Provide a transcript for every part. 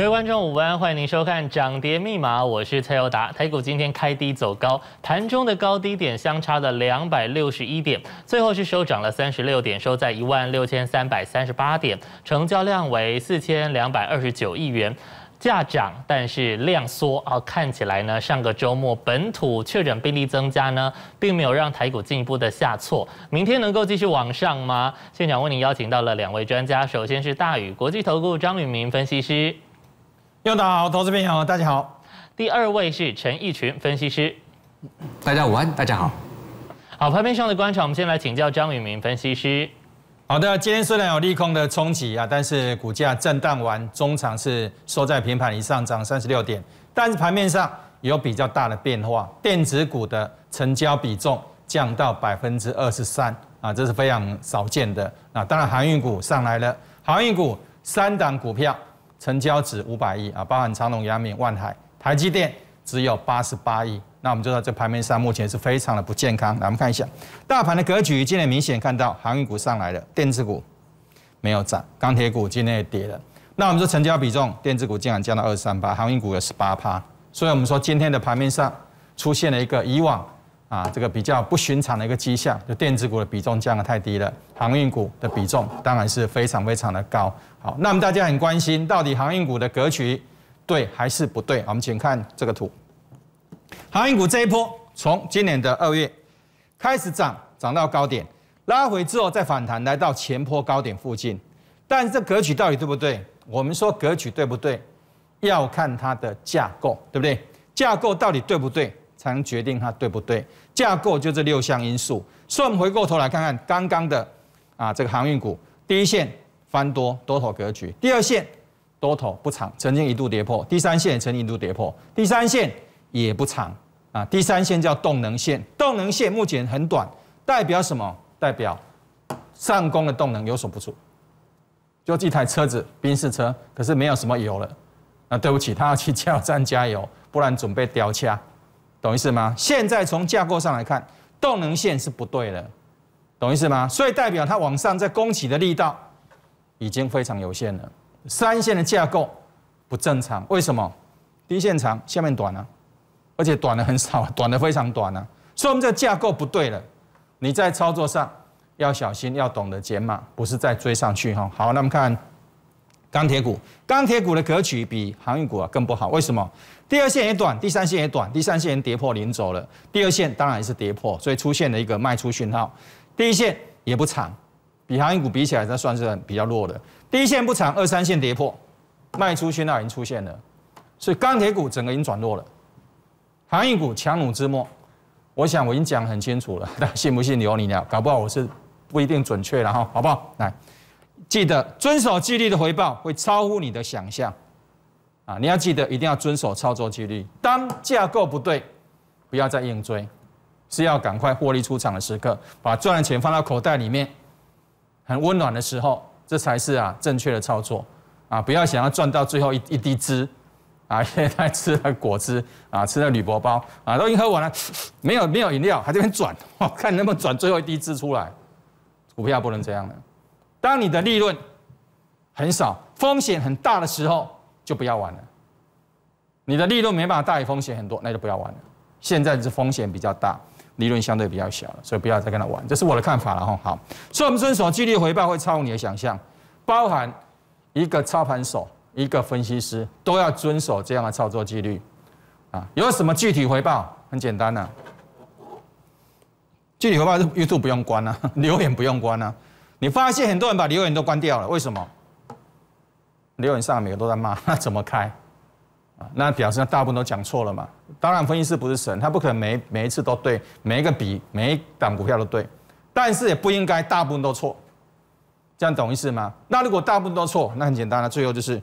各位观众，午安！欢迎您收看《涨跌密码》，我是蔡尤达。台股今天开低走高，盘中的高低点相差了两百六十一点，最后是收涨了三十六点，收在一万六千三百三十八点，成交量为四千两百二十九亿元，价涨但是量缩啊！看起来呢，上个周末本土确诊病例增加呢，并没有让台股进一步的下挫。明天能够继续往上吗？现场为您邀请到了两位专家，首先是大宇国际投顾张宇明分析师。用到好，投资朋友大家好。第二位是陈义群分析师，大家午安，大家好。好，盘面上的观察，我们先来请教张宇明分析师。好的，今天虽然有利空的冲击啊，但是股价震荡完，中场是收在平盘以上，涨三十六点。但是盘面上有比较大的变化，电子股的成交比重降到百分之二十三啊，这是非常少见的啊。当然航运股上来了，航运股三档股票。成交值五百亿啊，包含长隆、阳明、万海、台积电，只有八十八亿。那我们就在这盘面上，目前是非常的不健康。来，我们看一下大盘的格局，今天明显看到航运股上来了，电子股没有涨，钢铁股今天也跌了。那我们说成交比重，电子股竟然降到二三八，航运股有十八趴。所以我们说今天的盘面上出现了一个以往。啊，这个比较不寻常的一个迹象，就电子股的比重降得太低了，航运股的比重当然是非常非常的高。好，那么大家很关心，到底航运股的格局对还是不对？我们请看这个图，航运股这一波从今年的二月开始涨，涨到高点，拉回之后再反弹，来到前坡高点附近。但这格局到底对不对？我们说格局对不对，要看它的架构，对不对？架构到底对不对？才能决定它对不对。架构就这六项因素。所以我们回过头来看看刚刚的啊，这个航运股，第一线翻多多头格局，第二线多头不长，曾经一度跌破，第三线曾经一度跌破，第三线也不长啊。第三线叫动能线，动能线目前很短，代表什么？代表上攻的动能有所不足。就这台车子，宾士车，可是没有什么油了。那对不起，他要去加油站加油，不然准备掉价。懂意思吗？现在从架构上来看，动能线是不对的，懂意思吗？所以代表它往上在攻起的力道已经非常有限了。三线的架构不正常，为什么？低线长，下面短呢？而且短的很少，短的非常短呢。所以我们这架构不对了，你在操作上要小心，要懂得减码，不是再追上去哈。好，那我们看钢铁股，钢铁股的格局比航运股啊更不好，为什么？第二线也短，第三线也短，第三线跌破零轴了，第二线当然也是跌破，所以出现了一个卖出讯号。第一线也不长，比航运股比起来，它算是比较弱的。第一线不长，二三线跌破，卖出讯号已经出现了，所以钢铁股整个已经转弱了。航运股强弩之末，我想我已经讲很清楚了，大家信不信由你了。搞不好我是不一定准确了哈，好不好？来，记得遵守纪律的回报会超乎你的想象。啊！你要记得一定要遵守操作纪律。当架构不对，不要再硬追，是要赶快获利出场的时刻，把赚的钱放到口袋里面，很温暖的时候，这才是啊正确的操作啊！不要想要赚到最后一一滴汁啊！现在吃了果汁啊，吃了铝箔包啊，都已经喝完了，没有没有饮料，还这边转，我 看你能不能转最后一滴汁出来？股票不能这样的。当你的利润很少，风险很大的时候。就不要玩了。你的利润没办法大于风险很多，那就不要玩了。现在是风险比较大，利润相对比较小了，所以不要再跟他玩。这是我的看法了哈。好，所以我们遵守纪律回报会超乎你的想象，包含一个操盘手，一个分析师都要遵守这样的操作纪律啊。有什么具体回报？很简单啊。具体回报是 b 度不用关啊，留言不用关啊。你发现很多人把留言都关掉了，为什么？留言上每个都在骂，那怎么开？啊，那表示大部分都讲错了嘛。当然分析师不是神，他不可能每每一次都对，每一个比每一档股票都对，但是也不应该大部分都错，这样懂意思吗？那如果大部分都错，那很简单的，最后就是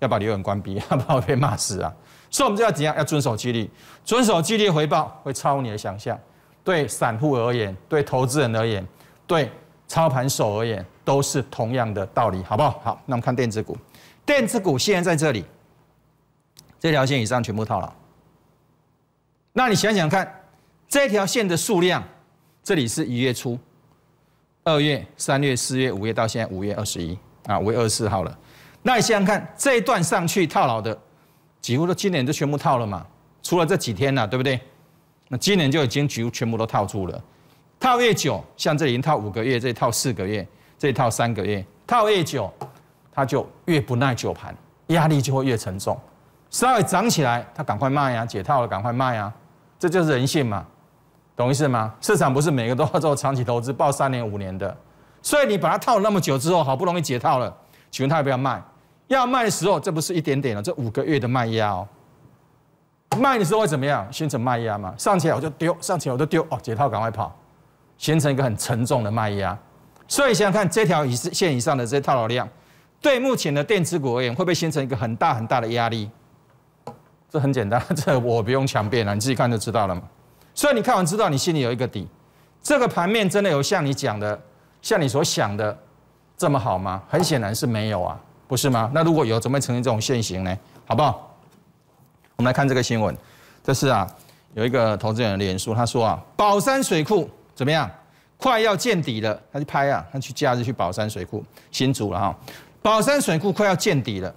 要把留言关闭，要不然被骂死啊。所以我们就要怎样？要遵守纪律，遵守纪律回报会超乎你的想象。对散户而言，对投资人而言，对操盘手而言，都是同样的道理，好不好？好，那我们看电子股。电子股现在在这里，这条线以上全部套牢。那你想想看，这条线的数量，这里是一月初、二月、三月、四月、五月到现在五月二十一啊，五月二十四号了。那你想想看，这一段上去套牢的，几乎都今年就全部套了嘛，除了这几天了，对不对？那今年就已经几乎全部都套住了，套越久，像这里套五个月，这套四个月，这套三个月，套越久。它就越不耐久盘，压力就会越沉重。稍微涨起来，它赶快卖呀，解套了赶快卖呀，这就是人性嘛，懂意思吗？市场不是每个都要做长期投资，报三年五年的，所以你把它套了那么久之后，好不容易解套了，请问它也不要卖？要卖的时候，这不是一点点了，这五个月的卖压，哦。卖的时候会怎么样？形成卖压嘛，上起来我就丢，上起来我就丢，哦，解套赶快跑，形成一个很沉重的卖压。所以想想看，这条一线以上的这些套牢量。对目前的电子股而言，会不会形成一个很大很大的压力？这很简单，这我不用强辩了，你自己看就知道了嘛。所以你看完知道，你心里有一个底。这个盘面真的有像你讲的、像你所想的这么好吗？很显然是没有啊，不是吗？那如果有，怎么会呈现这种现形呢？好不好？我们来看这个新闻，这是啊，有一个投资人的脸说，他说啊，宝山水库怎么样？快要见底了。他去拍啊，他去假日去宝山水库，新竹了哈。宝山水库快要见底了，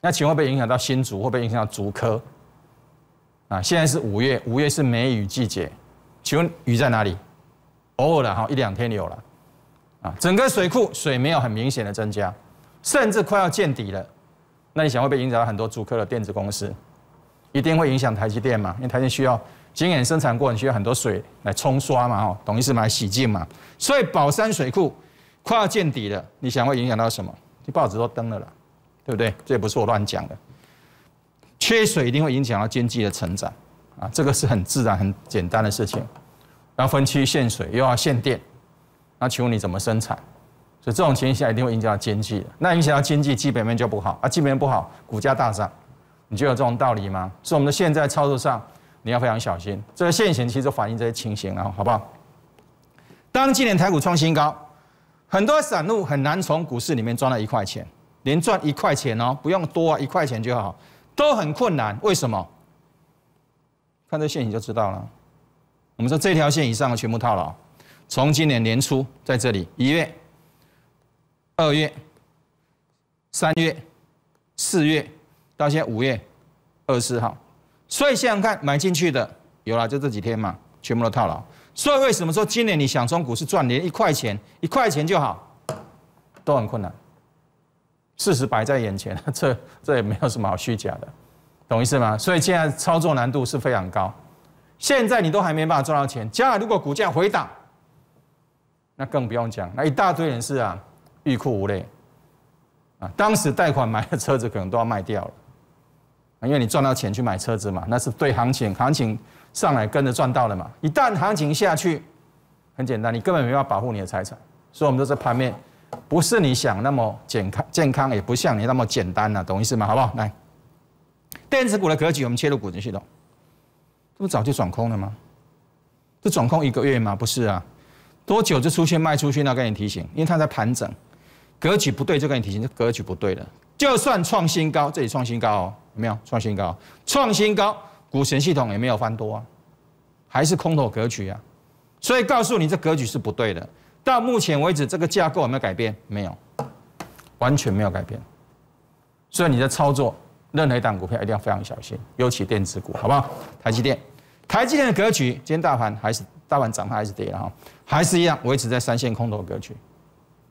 那请问会不会影响到新竹？会不会影响到竹科？啊，现在是五月，五月是梅雨季节，请问雨在哪里？偶尔的哈，一两天有了，啊，整个水库水没有很明显的增加，甚至快要见底了，那你想会不会影响到很多竹科的电子公司？一定会影响台积电嘛，因为台积需要晶圆生产过程需要很多水来冲刷嘛，哈，等于是来洗净嘛，所以宝山水库。快要见底了，你想会影响到什么？你报纸都登了了，对不对？这也不是我乱讲的。缺水一定会影响到经济的成长啊，这个是很自然、很简单的事情。然后分区限水，又要限电，那请问你怎么生产？所以这种情况下一定会影响到经济的。那影响到经济，基本面就不好啊，基本面不好，股价大涨，你觉得这种道理吗？所以我们的现在操作上，你要非常小心。这个现行其实反映这些情形啊，好不好？当今年台股创新高。很多散户很难从股市里面赚到一块钱，连赚一块钱哦，不用多啊，一块钱就好，都很困难。为什么？看这线你就知道了。我们说这条线以上的全部套牢，从今年年初在这里一月、二月、三月、四月，到现在五月二十四号，所以想想看，买进去的有啦，就这几天嘛，全部都套牢。所以为什么说今年你想从股市赚连一块钱一块钱就好，都很困难。事实摆在眼前，这这也没有什么好虚假的，懂意思吗？所以现在操作难度是非常高。现在你都还没办法赚到钱，将来如果股价回档，那更不用讲，那一大堆人是啊，欲哭无泪啊！当时贷款买的车子可能都要卖掉了，因为你赚到钱去买车子嘛，那是对行情行情。上来跟着赚到了嘛？一旦行情下去，很简单，你根本没办法保护你的财产。所以，我们都这盘面不是你想那么简单，健康也不像你那么简单了，懂意思吗？好不好？来，电子股的格局，我们切入股权系统，这不早就转空了吗？这转空一个月吗？不是啊，多久就出现卖出去？那跟你提醒，因为它在盘整，格局不对就跟你提醒，这格局不对了。就算创新高，这里创新高哦，没有创新高，创新高。股神系统也没有翻多啊，还是空头格局啊，所以告诉你这格局是不对的。到目前为止，这个架构有没有改变？没有，完全没有改变。所以你的操作，任何一档股票一定要非常小心，尤其电子股，好不好？台积电，台积电的格局，今天大盘还是大盘涨还是跌了哈，还是一样维持在三线空头格局，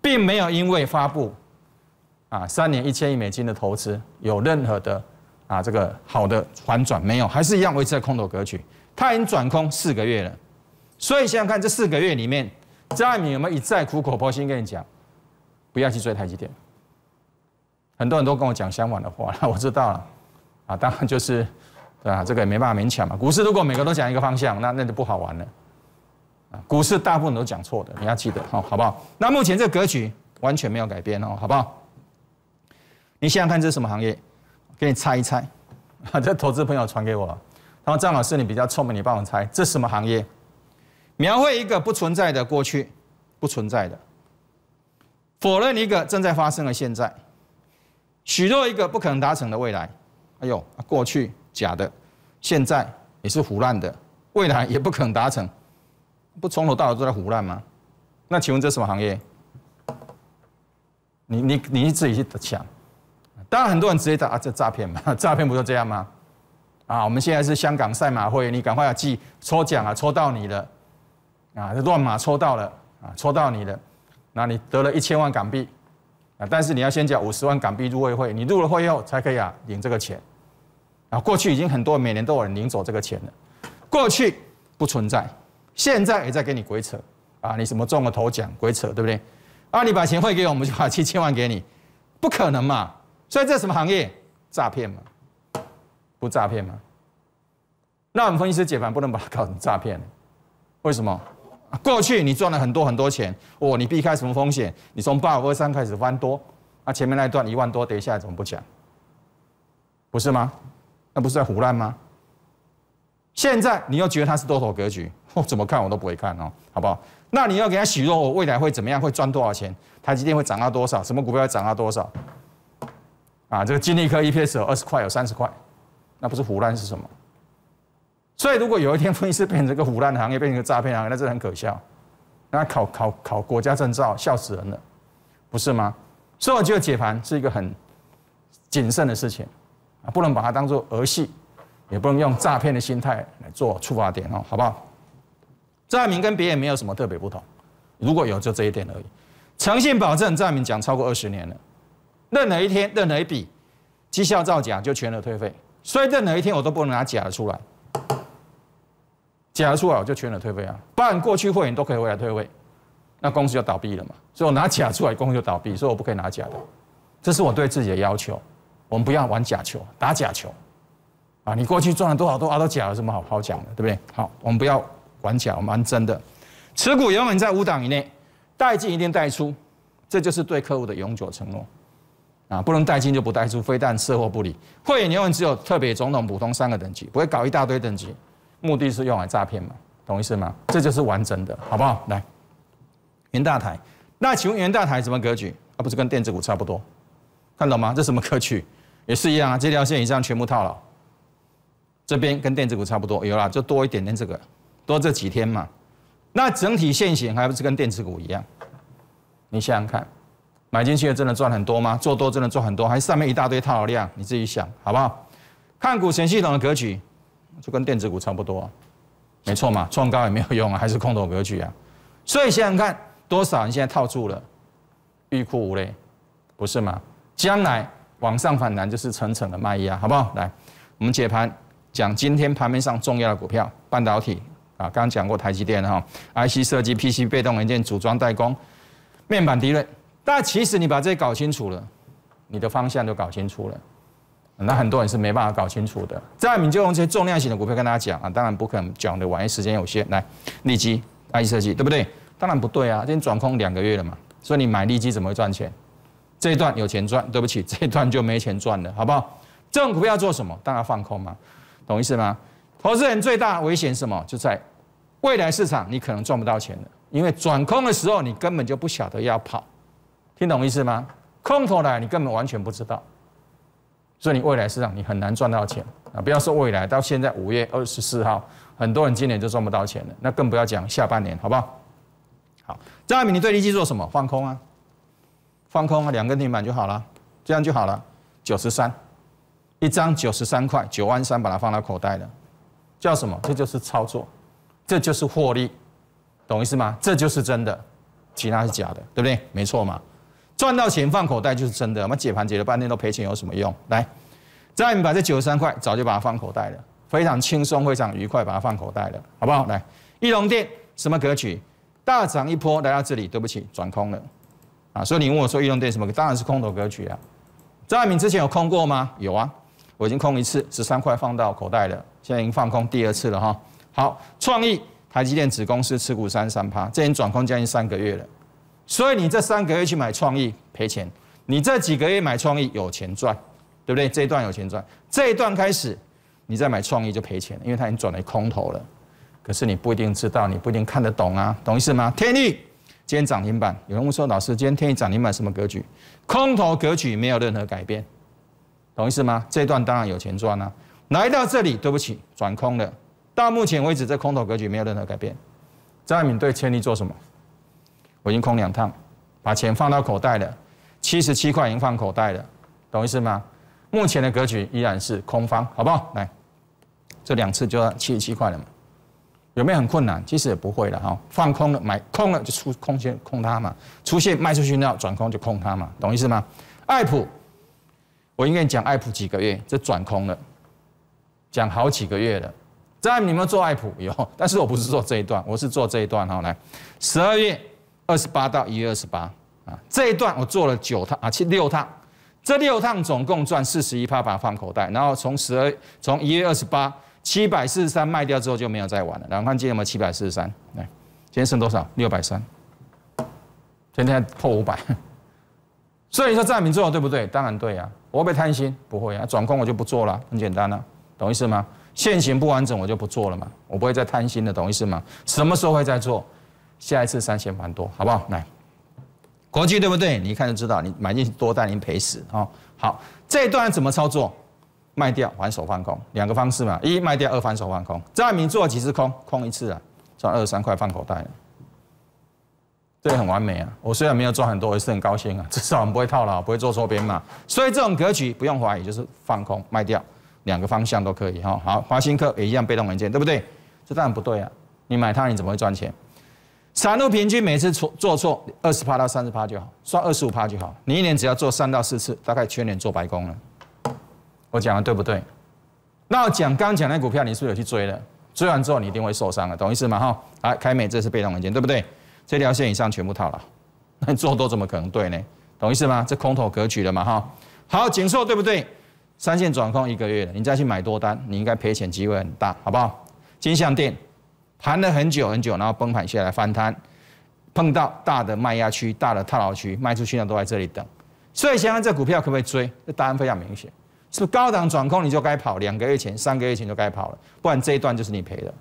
并没有因为发布啊三年一千亿美金的投资有任何的。啊，这个好的反转没有，还是一样维持在空头格局。它已经转空四个月了，所以想想看，这四个月里面，张爱民有没有一再苦口婆心跟你讲，不要去追台积电？很多人都跟我讲相反的话了，我知道了。啊，当然就是，对啊，这个也没办法勉强嘛。股市如果每个都讲一个方向，那那就不好玩了。啊，股市大部分都讲错的，你要记得哦，好不好？那目前这格局完全没有改变哦，好不好？你想想看，这是什么行业？给你猜一猜，这投资朋友传给我了。他说：“张老师，你比较聪明，你帮我猜这什么行业？描绘一个不存在的过去，不存在的；否认一个正在发生的现在；许诺一个不可能达成的未来。哎呦，过去假的，现在也是腐乱的，未来也不可能达成，不从头到尾都在腐乱吗？那请问这什么行业？你你你自己去想。”当然，很多人直接打啊，这诈骗嘛，诈骗不就这样吗？啊，我们现在是香港赛马会，你赶快要去抽奖啊，抽到你了啊，乱码抽到了啊，抽到你了，那你得了一千万港币啊，但是你要先缴五十万港币入会费，你入了会后才可以啊领这个钱啊。过去已经很多每年都有人领走这个钱了，过去不存在，现在也在给你鬼扯啊，你什么中了头奖鬼扯对不对？啊，你把钱汇给我我们就把七千万给你，不可能嘛！所以这什么行业？诈骗吗？不诈骗吗？那我们分析师解盘不能把它搞成诈骗为什么？过去你赚了很多很多钱，哦，你避开什么风险？你从八五二三开始翻多，那前面那一段一万多，等一下怎么不讲？不是吗？那不是在胡乱吗？现在你又觉得它是多头格局？我怎么看我都不会看哦，好不好？那你要给他许诺，我未来会怎么样？会赚多少钱？台积电会涨到多少？什么股票涨到多少？啊，这个金利科 EPS 有二十块，有三十块，那不是腐烂是什么？所以如果有一天分析师变成一个腐烂行业，变成一个诈骗行业，那是很可笑。那考考考国家证照，笑死人了，不是吗？所以我觉得解盘是一个很谨慎的事情，啊，不能把它当做儿戏，也不能用诈骗的心态来做出发点哦，好不好？爱明跟别人没有什么特别不同，如果有就这一点而已。诚信保证，爱明讲超过二十年了。任何一天，任何一笔，绩效造假就全额退费。所以任何一天我都不能拿假的出来，假的出来我就全额退费啊！办过去会员都可以回来退费，那公司就倒闭了嘛。所以我拿假出来，公司就倒闭，所以我不可以拿假的。这是我对自己的要求。我们不要玩假球，打假球啊！你过去赚了多少多啊？都假的。什么好好讲的，对不对？好，我们不要玩假，我们玩真的。持股永远在五档以内，带进一定带出，这就是对客户的永久承诺。啊，不能带进就不带出，非但吃货不理。会员永远只有特别、总统、普通三个等级，不会搞一大堆等级，目的是用来诈骗嘛？懂意思吗？这就是完整的，好不好？来，袁大台，那请问袁大台什么格局？啊，不是跟电子股差不多？看懂吗？这什么格局？也是一样啊，这条线以上全部套牢，这边跟电子股差不多，有了就多一点点这个，多这几天嘛。那整体现形还不是跟电子股一样？你想想看。买进去真的赚很多吗？做多真的赚很多，还是上面一大堆套牢量？你自己想好不好？看股权系统的格局，就跟电子股差不多，没错嘛。创高也没有用啊，还是空头格局啊。所以想想看，多少你现在套住了，欲哭无泪，不是吗？将来往上反弹就是层层的卖压，好不好？来，我们解盘讲今天盘面上重要的股票，半导体啊，刚刚讲过台积电哈，IC 设计、PC 被动元件、组装代工、面板、迪瑞。但其实你把这些搞清楚了，你的方向都搞清楚了，那很多人是没办法搞清楚的。在你就用这些重量型的股票跟大家讲啊，当然不可能讲的，万一时间有限，来，利基，爱设计，对不对？当然不对啊，今天转空两个月了嘛，所以你买利基怎么会赚钱？这一段有钱赚，对不起，这一段就没钱赚了，好不好？这种股票要做什么？当然放空嘛，懂意思吗？投资人最大危险什么？就在未来市场你可能赚不到钱的，因为转空的时候你根本就不晓得要跑。听懂意思吗？空头来，你根本完全不知道，所以你未来市场你很难赚到钱啊！不要说未来，到现在五月二十四号，很多人今年就赚不到钱了，那更不要讲下半年，好不好？好，张亚敏，你对利基做什么？放空啊，放空啊，两个地板就好了，这样就好了。九十三，一张九十三块，九万三把它放到口袋了，叫什么？这就是操作，这就是获利，懂意思吗？这就是真的，其他是假的，对不对？没错嘛。赚到钱放口袋就是真的。我们解盘解了半天都赔钱，有什么用？来，张爱民把这九十三块早就把它放口袋了，非常轻松，非常愉快，把它放口袋了，好不好？来，裕隆电什么格局？大涨一波来到这里，对不起，转空了啊！所以你问我说裕隆电什么？当然是空头格局啊。张爱敏之前有空过吗？有啊，我已经空一次十三块放到口袋了，现在已经放空第二次了哈。好，创意台积电子公司持股三三趴，这经转空将近三个月了。所以你这三个月去买创意赔钱，你这几个月买创意有钱赚，对不对？这一段有钱赚，这一段开始你再买创意就赔钱，因为它已经转为空头了。可是你不一定知道，你不一定看得懂啊，懂意思吗？天意。今天涨停板，有人问说老师，今天天力涨停板什么格局？空头格局没有任何改变，懂意思吗？这一段当然有钱赚啊。来到这里，对不起，转空了。到目前为止，这空头格局没有任何改变。张爱敏对天力做什么？我已经空两趟，把钱放到口袋了，七十七块已经放口袋了，懂意思吗？目前的格局依然是空方，好不好？来，这两次就要七十七块了嘛，有没有很困难？其实也不会了哈，放空了，买空了就出空先空它嘛，出现卖出去那转空就空它嘛，懂意思吗？艾普，我应该讲艾普几个月，这转空了，讲好几个月了，在你们做艾普有，但是我不是做这一段，我是做这一段哈，来十二月。二十八到一月二十八啊，这一段我做了九趟啊，七六趟，这六趟总共赚四十一趴，把它放口袋。然后从十二，从一月二十八七百四十三卖掉之后就没有再玩了。然后看今天有没有七百四十三？来，今天剩多少？六百三。今天破五百，所以你说占名做对不对？当然对呀。我会不会贪心？不会啊，转空我就不做了，很简单啊，懂意思吗？现行不完整我就不做了嘛，我不会再贪心了，懂意思吗？什么时候会再做？下一次三千蛮多，好不好？来，国际对不对？你一看就知道，你买进多，带您赔死啊！好，这一段怎么操作？卖掉，反手放空，两个方式嘛。一卖掉，二反手放空。张爱民做了几次空？空一次啊，赚二三块放口袋了，这很完美啊！我虽然没有赚很多，我是很高兴啊，至少我不会套牢，不会做错边嘛。所以这种格局不用怀疑，就是放空卖掉，两个方向都可以哈。好，华兴科也一样被动文件，对不对？这当然不对啊！你买它你怎么会赚钱？散户平均每次错做错二十趴到三十趴就好，算二十五趴就好。你一年只要做三到四次，大概全年做白工了。我讲的对不对？那讲刚讲的股票，你是不是有去追了？追完之后，你一定会受伤了，懂意思吗？哈，来，凯美这是被动文件，对不对？这条线以上全部套了，那 你做多怎么可能对呢？懂意思吗？这空头格局了嘛？哈，好，紧硕对不对？三线转空一个月了，你再去买多单，你应该赔钱机会很大，好不好？金项店。盘了很久很久，然后崩盘下来，反弹碰到大的卖压区、大的套牢区，卖出去的都在这里等，所以现在这股票可不可以追？这答案非常明显，是高档转空你就该跑，两个月前、三个月前就该跑了，不然这一段就是你赔的。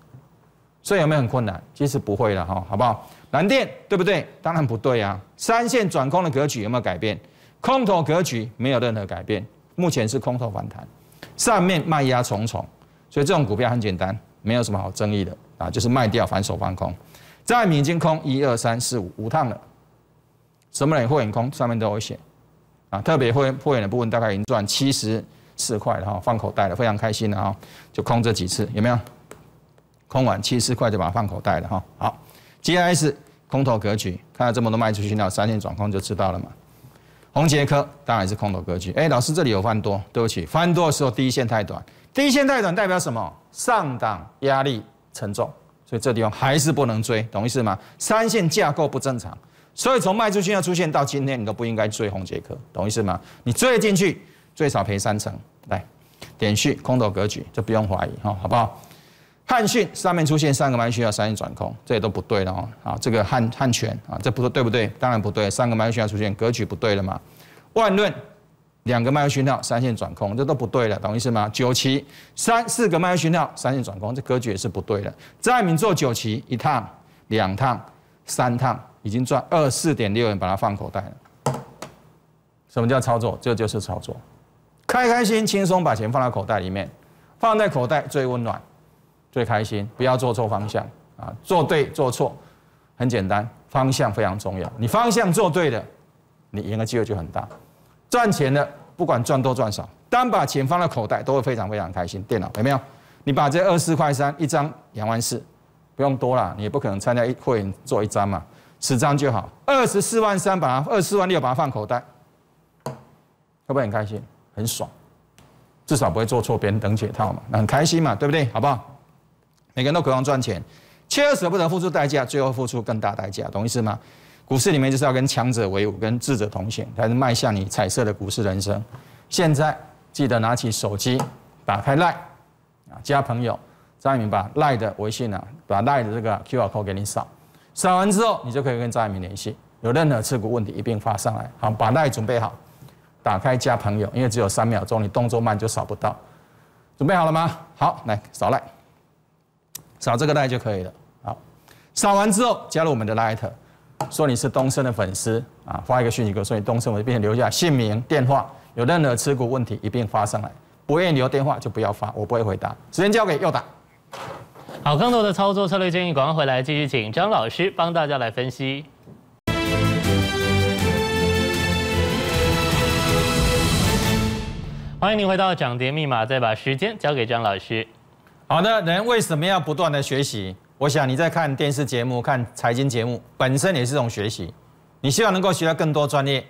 所以有没有很困难？其实不会的哈，好不好？蓝电对不对？当然不对啊。三线转空的格局有没有改变？空头格局没有任何改变，目前是空头反弹，上面卖压重重，所以这种股票很简单，没有什么好争议的。啊，就是卖掉反手翻空，在明金空一二三四五五趟了，什么人会源空上面都有写，啊，特别会会员的部分大概已经赚七十四块了哈，放口袋了，非常开心了哈，就空这几次有没有？空完七十四块就把它放口袋了哈。好，G I S 空头格局，看到这么多卖出去，那三线转空就知道了嘛。红杰科当然是空头格局，哎，老师这里有翻多，对不起，翻多的时候第一线太短，第一线太短代表什么？上档压力。沉重，所以这地方还是不能追，懂意思吗？三线架构不正常，所以从卖出去号出现到今天，你都不应该追红杰克，懂意思吗？你追进去最少赔三成，来点序空头格局这不用怀疑哈，好不好？汉讯上面出现三个卖讯要三线转空，这也都不对了哦。好，这个汉汉权啊，这不说对不对？当然不对，三个卖讯要出现格局不对了嘛，万论。两个脉油询号三线转空，这都不对了，懂意思吗？九期三四个脉油询号三线转空，这格局也是不对的。张爱民做九期一趟、两趟、三趟，已经赚二四点六元，把它放口袋了。什么叫操作？这就是操作，开开心、轻松把钱放到口袋里面，放在口袋最温暖、最开心。不要做错方向啊，做对做错很简单，方向非常重要。你方向做对了，你赢的机会就很大，赚钱的。不管赚多赚少，单把钱放到口袋都会非常非常开心。电脑有没有？你把这二十四块三一张，两万四，不用多啦，你也不可能参加一会员做一张嘛，十张就好。二十四万三，把它二十四万六把它放口袋，会不会很开心？很爽，至少不会做错，别人等解套嘛，那很开心嘛，对不对？好不好？每个人都渴望赚钱，却舍不得付出代价，最后付出更大代价，懂意思吗？股市里面就是要跟强者为伍，跟智者同行，才能迈向你彩色的股市人生。现在记得拿起手机，打开赖啊，加朋友张一鸣把赖的微信呢，把赖的这个 code 给你扫，扫完之后你就可以跟张一鸣联系。有任何持股问题一并发上来。好，把赖准备好，打开加朋友，因为只有三秒钟，你动作慢就扫不到。准备好了吗？好，来扫赖，扫这个赖就可以了。好，扫完之后加入我们的赖特。说你是东升的粉丝啊，发一个讯息给我，说你东升，我一并留下姓名、电话，有任何持股问题一并发上来。不愿意留电话就不要发，我不会回答。时间交给右打。好，更多的操作策略建议，广快回来继续请张老师帮大家来分析。欢迎您回到涨跌密码，再把时间交给张老师。好的，人为什么要不断的学习？我想你在看电视节目、看财经节目，本身也是一种学习。你希望能够学到更多专业。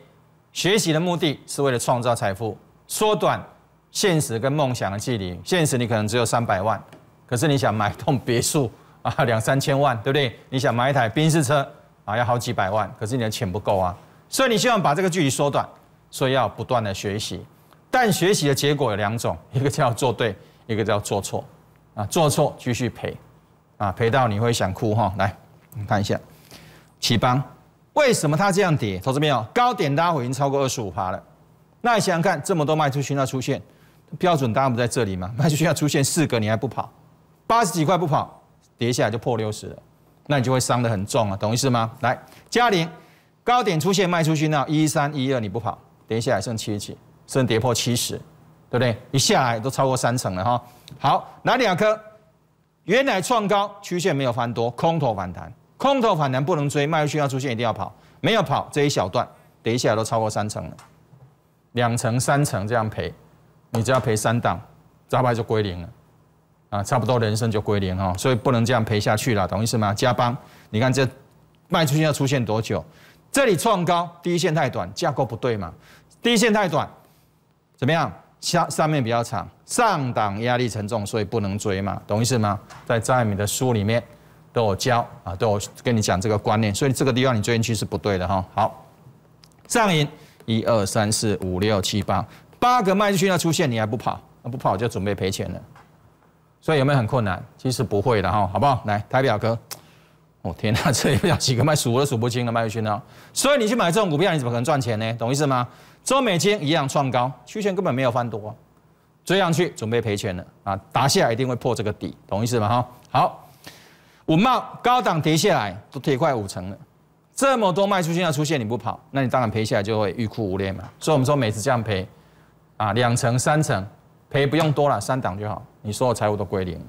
学习的目的是为了创造财富，缩短现实跟梦想的距离。现实你可能只有三百万，可是你想买栋别墅啊，两三千万，对不对？你想买一台宾士车啊，要好几百万，可是你的钱不够啊，所以你希望把这个距离缩短，所以要不断的学习。但学习的结果有两种，一个叫做对，一个叫做错。啊，做错继续赔。啊，赔到你会想哭哈！来，你看一下，启邦，为什么它这样跌？投资者朋友，高点拉回已经超过二十五趴了。那你想想看，这么多卖出去，那出现标准当然不在这里嘛。卖出去要出现四个，你还不跑？八十几块不跑，跌下来就破六十了，那你就会伤得很重啊，懂意思吗？来，嘉玲，高点出现卖出去那一三一二你不跑，跌下来剩七十七，剩跌破七十，对不对？一下来都超过三成了哈。好，哪两颗？原来创高，曲线没有翻多，空头反弹，空头反弹不能追，卖出去要出现一定要跑，没有跑这一小段，等一下都超过三成了，两层三层这样赔，你只要赔三档，招牌就归零了，啊，差不多人生就归零哈，所以不能这样赔下去了，懂意思吗？加帮，你看这卖出去要出现多久？这里创高，第一线太短，架构不对嘛，第一线太短，怎么样？下上面比较长，上档压力沉重，所以不能追嘛，懂意思吗？在张爱敏的书里面都有教啊，都有跟你讲这个观念，所以这个地方你追进去是不对的哈。好，上影一二三四五六七八，八个卖出去要出现，你还不跑？那不跑就准备赔钱了。所以有没有很困难？其实不会的哈，好不好？来，台表哥，我天呐，这里有几个卖数都数不清的卖出去呢。所以你去买这种股票，你怎么可能赚钱呢？懂意思吗？周美金一样创高，区权根本没有翻多，追上去准备赔钱了啊！打下来一定会破这个底，懂意思吗？哈，好，五茂高档跌下来都跌快五成了，这么多卖出去要出现你不跑，那你当然赔下来就会欲哭无泪嘛。所以我们说每次这样赔啊，两成三成赔不用多了，三档就好，你所有财务都归零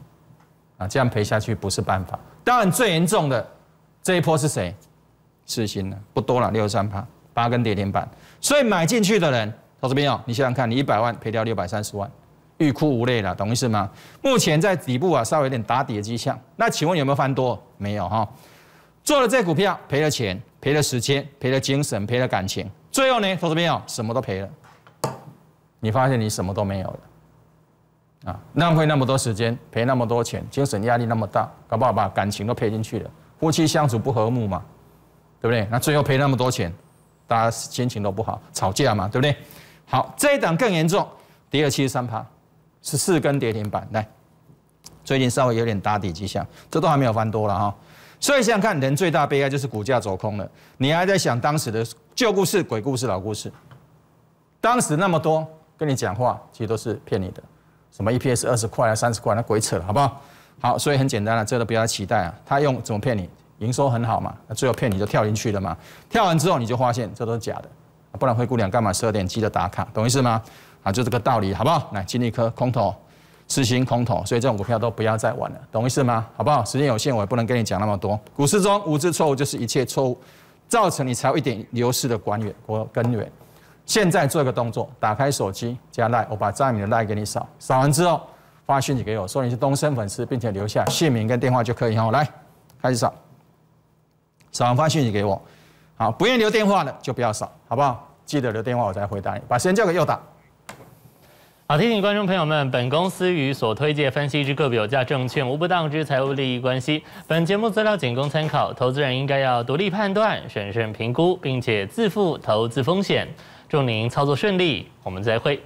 啊，这样赔下去不是办法。当然最严重的这一波是谁？四星了，不多了，六十三趴。八根跌停板，所以买进去的人，投资朋友，你想想看，你一百万赔掉六百三十万，欲哭无泪了，懂意思吗？目前在底部啊，稍微有点打底的迹象。那请问有没有翻多？没有哈，做了这股票，赔了钱，赔了时间，赔了精神，赔了感情，最后呢，投资朋友什么都赔了，你发现你什么都没有了啊！浪费那么多时间，赔那么多钱，精神压力那么大，搞不好把感情都赔进去了，夫妻相处不和睦嘛，对不对？那最后赔那么多钱。大家心情都不好，吵架嘛，对不对？好，这一档更严重，跌了七十三趴，是四根跌停板。来，最近稍微有点打底迹象，这都还没有翻多了哈。所以想想看，人最大悲哀就是股价走空了，你还在想当时的旧故事、鬼故事、老故事。当时那么多跟你讲话，其实都是骗你的，什么 EPS 二十块啊、三十块，那鬼扯好不好？好，所以很简单了，这都不要期待啊。他用怎么骗你？营收很好嘛？那最后骗你就跳进去了嘛？跳完之后你就发现这都是假的，不然灰姑娘干嘛十二点记得打卡？懂意思吗？啊，就这个道理，好不好？来，金立科空头，执行空头，所以这种股票都不要再玩了，懂意思吗？好不好？时间有限，我也不能跟你讲那么多。股市中无知错误就是一切错误，造成你才有一点流失的根源或根源。现在做一个动作，打开手机加赖，我把张爱的赖给你扫，扫完之后发讯息给我说你是东升粉丝，并且留下姓名跟电话就可以。好，来开始扫。转发讯息给我，好，不愿意留电话的就不要扫，好不好？记得留电话，我再回答你。把时间交给右达。好，提醒观众朋友们，本公司与所推介分析之个别有价证券无不当之财务利益关系。本节目资料仅供参考，投资人应该要独立判断、审慎评估，并且自负投资风险。祝您操作顺利，我们再会。